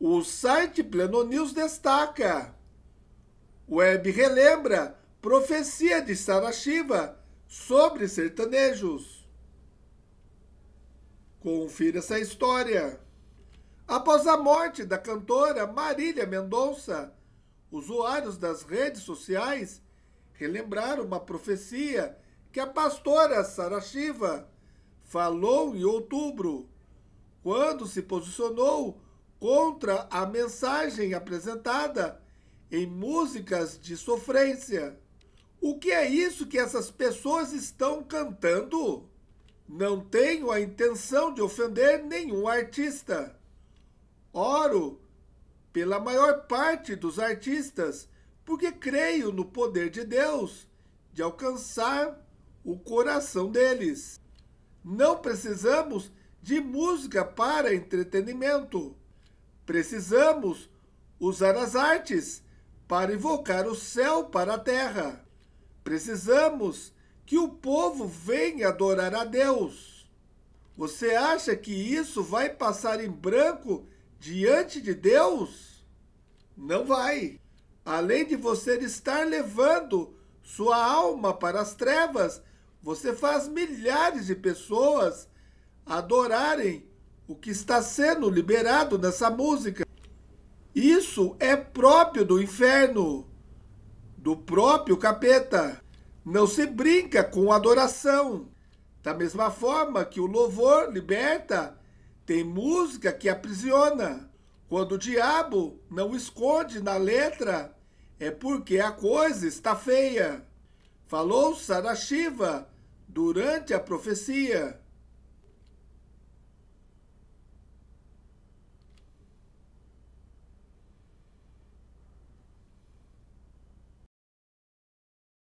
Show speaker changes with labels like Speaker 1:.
Speaker 1: O site Pleno News destaca. Web relembra profecia de Sara Shiva sobre sertanejos. Confira essa história. Após a morte da cantora Marília Mendonça, usuários das redes sociais relembraram uma profecia que a pastora Sara Shiva falou em outubro, quando se posicionou contra a mensagem apresentada em músicas de sofrência. O que é isso que essas pessoas estão cantando? Não tenho a intenção de ofender nenhum artista. Oro pela maior parte dos artistas, porque creio no poder de Deus de alcançar o coração deles. Não precisamos de música para entretenimento. Precisamos usar as artes para invocar o céu para a terra. Precisamos que o povo venha adorar a Deus. Você acha que isso vai passar em branco diante de Deus? Não vai. Além de você estar levando sua alma para as trevas, você faz milhares de pessoas adorarem o que está sendo liberado nessa música. Isso é próprio do inferno, do próprio capeta. Não se brinca com adoração. Da mesma forma que o louvor liberta, tem música que aprisiona. Quando o diabo não esconde na letra, é porque a coisa está feia. Falou Sarashiva durante a profecia.